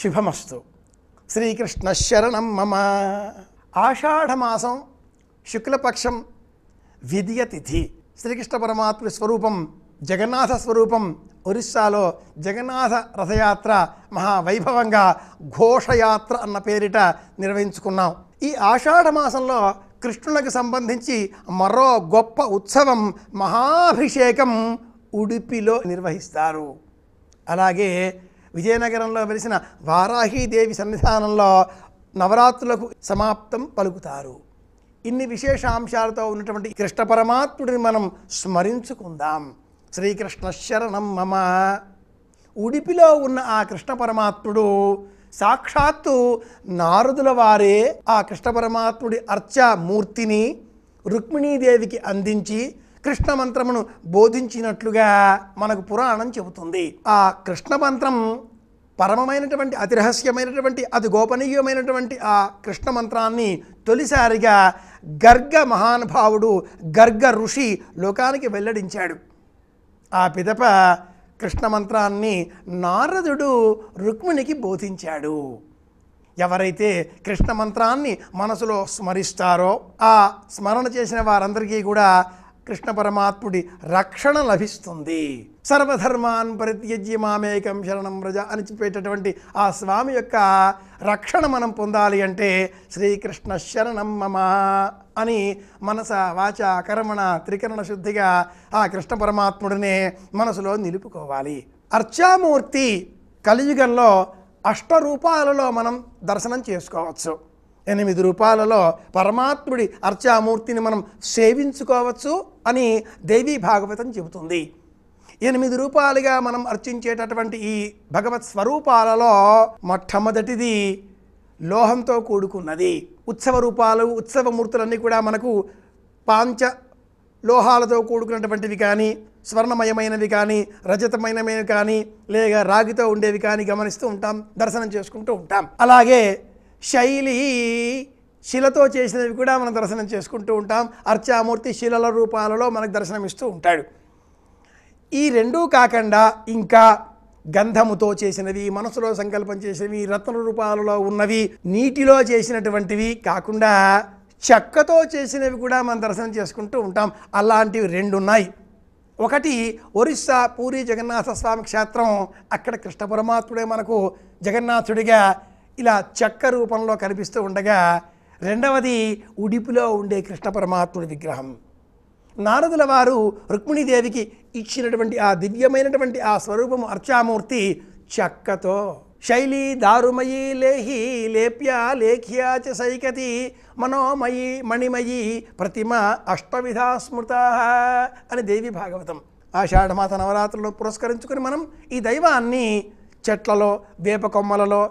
శుభమస్తు శ్రీకృష్ణ శరణం మమ ఆషాఢమాసం శుక్లపక్షం విద్యతిథి శ్రీకృష్ణ పరమాత్మ స్వరూపం జగన్నాథ స్వరూపం ఒరిస్సాలో జగన్నాథ రథయాత్ర మహావైభవంగా ఘోషయాత్ర అన్న పేరిట నిర్వహించుకున్నాం ఈ మాసంలో కృష్ణునికి సంబంధించి మరో గొప్ప ఉత్సవం మహాభిషేకం ఉడిపిలో నిర్వహిస్తారు అలాగే విజయనగరంలో వెలిసిన వారాహీదేవి సన్నిధానంలో నవరాత్రులకు సమాప్తం పలుకుతారు ఇన్ని విశేషాంశాలతో ఉన్నటువంటి కృష్ణ పరమాత్ముడిని మనం స్మరించుకుందాం శ్రీకృష్ణ శరణం మమ ఉడిపిలో ఉన్న ఆ కృష్ణ పరమాత్ముడు సాక్షాత్తు నారదుల వారే ఆ కృష్ణ పరమాత్ముడి అర్చ మూర్తిని రుక్మిణీదేవికి అందించి కృష్ణ మంత్రమును బోధించినట్లుగా మనకు పురాణం చెబుతుంది ఆ కృష్ణ మంత్రం పరమమైనటువంటి అతి రహస్యమైనటువంటి అతి గోపనీయమైనటువంటి ఆ కృష్ణ మంత్రాన్ని తొలిసారిగా గర్గ మహానుభావుడు గర్గ ఋషి లోకానికి వెల్లడించాడు ఆ పిదప కృష్ణ మంత్రాన్ని నారదుడు రుక్మిణికి బోధించాడు ఎవరైతే కృష్ణ మంత్రాన్ని మనసులో స్మరిస్తారో ఆ స్మరణ చేసిన వారందరికీ కూడా కృష్ణ పరమాత్ముడి రక్షణ లభిస్తుంది సర్వధర్మాన్ పరిత్యజ్య మామేకం శరణం వ్రజ అని చెప్పేటటువంటి ఆ స్వామి యొక్క రక్షణ మనం పొందాలి అంటే శ్రీకృష్ణ శరణం మమ అని మనస వాచ కర్మణ త్రికరణ శుద్ధిగా ఆ కృష్ణ పరమాత్ముడినే మనసులో నిలుపుకోవాలి అర్చామూర్తి కలియుగంలో అష్టరూపాలలో మనం దర్శనం చేసుకోవచ్చు ఎనిమిది రూపాలలో పరమాత్ముడి అర్చామూర్తిని మనం సేవించుకోవచ్చు అని దేవీ భాగవతం చెబుతుంది ఎనిమిది రూపాలుగా మనం అర్చించేటటువంటి ఈ భగవత్ స్వరూపాలలో మొట్టమొదటిది లోహంతో కూడుకున్నది ఉత్సవ రూపాలు ఉత్సవమూర్తులన్నీ కూడా మనకు పాంచ లోహాలతో కూడుకున్నటువంటివి కానీ స్వర్ణమయమైనవి కానీ రజతమైనవి కానీ లేదా రాగితో ఉండేవి కానీ గమనిస్తూ ఉంటాం దర్శనం చేసుకుంటూ ఉంటాం అలాగే శైలి శిలతో చేసినవి కూడా మనం దర్శనం చేసుకుంటూ ఉంటాం అర్చామూర్తి శిలల రూపాలలో మనకు దర్శనమిస్తూ ఉంటాడు ఈ రెండూ కాకుండా ఇంకా గంధముతో చేసినవి మనసులో సంకల్పం చేసినవి రత్న రూపాలలో ఉన్నవి నీటిలో చేసినటువంటివి కాకుండా చెక్కతో చేసినవి కూడా మనం దర్శనం చేసుకుంటూ ఉంటాం అలాంటివి రెండు ఉన్నాయి ఒకటి ఒరిస్సా పూరి జగన్నాథ స్వామి క్షేత్రం అక్కడ కృష్ణ పరమాత్ముడే మనకు జగన్నాథుడిగా ఇలా చెక్క రూపంలో కనిపిస్తూ ఉండగా రెండవది ఉడిపులో ఉండే కృష్ణ పరమాత్ముడి విగ్రహం నారదుల వారు రుక్మిణీదేవికి ఇచ్చినటువంటి ఆ దివ్యమైనటువంటి ఆ స్వరూపము అర్చామూర్తి చెక్కతో శైలి దారుమయీ లేహి లేప్య లేఖ్యాచ సైకతి మనోమయీ మణిమయీ ప్రతిమ అష్టవిధా స్మృత అని దేవి భాగవతం ఆషాఢమాస నవరాత్రులను పురస్కరించుకుని మనం ఈ దైవాన్ని చెట్లలో వేప కొమ్మలలో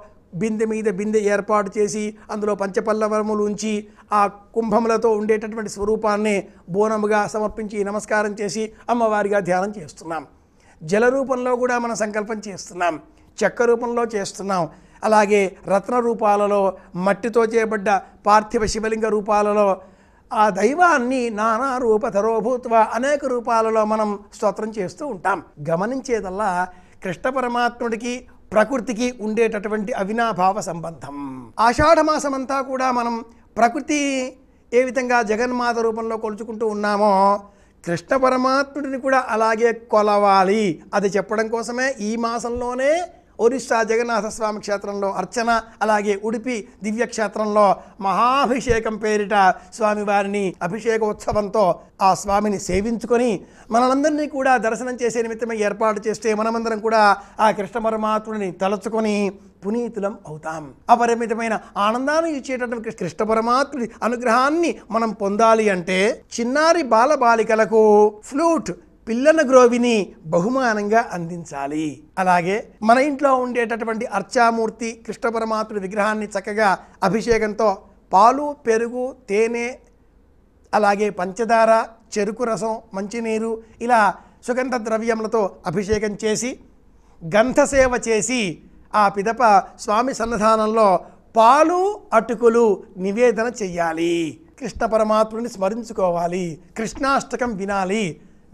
బిందె మీద బిందె ఏర్పాటు చేసి అందులో పంచపల్లవరములు ఉంచి ఆ కుంభములతో ఉండేటటువంటి స్వరూపాన్ని బోనముగా సమర్పించి నమస్కారం చేసి అమ్మవారిగా ధ్యానం చేస్తున్నాం జల రూపంలో కూడా మనం సంకల్పం చేస్తున్నాం చెక్క రూపంలో చేస్తున్నాం అలాగే రత్న రూపాలలో మట్టితో చేయబడ్డ పార్థివ శివలింగ రూపాలలో ఆ దైవాన్ని నానా రూప తరోభూత్వ అనేక రూపాలలో మనం స్తోత్రం చేస్తూ ఉంటాం గమనించేదల్లా కృష్ణ పరమాత్ముడికి ప్రకృతికి ఉండేటటువంటి అవినాభావ సంబంధం అంతా కూడా మనం ప్రకృతి ఏ విధంగా జగన్మాత రూపంలో కొలుచుకుంటూ ఉన్నామో కృష్ణ పరమాత్ముడిని కూడా అలాగే కొలవాలి అది చెప్పడం కోసమే ఈ మాసంలోనే ఒరిస్సా జగన్నాథస్వామి క్షేత్రంలో అర్చన అలాగే ఉడిపి దివ్యక్షేత్రంలో మహాభిషేకం పేరిట స్వామివారిని అభిషేక ఉత్సవంతో ఆ స్వామిని సేవించుకొని మనందరినీ కూడా దర్శనం చేసే నిమిత్తమే ఏర్పాటు చేస్తే మనమందరం కూడా ఆ కృష్ణ పరమాత్ముడిని తలుచుకొని పునీతులం అవుతాం అపరిమితమైన ఆనందాన్ని ఇచ్చేటటువంటి కృష్ణ పరమాత్ముడి అనుగ్రహాన్ని మనం పొందాలి అంటే చిన్నారి బాలబాలికలకు ఫ్లూట్ పిల్లల గ్రోవిని బహుమానంగా అందించాలి అలాగే మన ఇంట్లో ఉండేటటువంటి అర్చామూర్తి కృష్ణ పరమాత్మ విగ్రహాన్ని చక్కగా అభిషేకంతో పాలు పెరుగు తేనె అలాగే పంచదార చెరుకు రసం మంచినీరు ఇలా సుగంధ ద్రవ్యములతో అభిషేకం చేసి గంధసేవ చేసి ఆ పిదప స్వామి సన్నిధానంలో పాలు అటుకులు నివేదన చెయ్యాలి కృష్ణ పరమాత్ముని స్మరించుకోవాలి కృష్ణాష్టకం వినాలి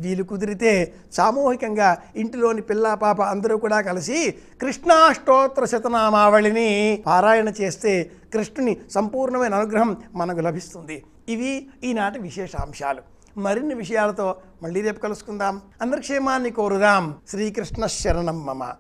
వీలు కుదిరితే సామూహికంగా ఇంటిలోని పిల్ల పాప అందరూ కూడా కలిసి కృష్ణాష్టోత్ర శతనామావళిని పారాయణ చేస్తే కృష్ణుని సంపూర్ణమైన అనుగ్రహం మనకు లభిస్తుంది ఇవి ఈనాటి విశేషాంశాలు మరిన్ని విషయాలతో మళ్ళీ రేపు కలుసుకుందాం అందరి క్షేమాన్ని కోరుదాం శ్రీకృష్ణ శరణం మమ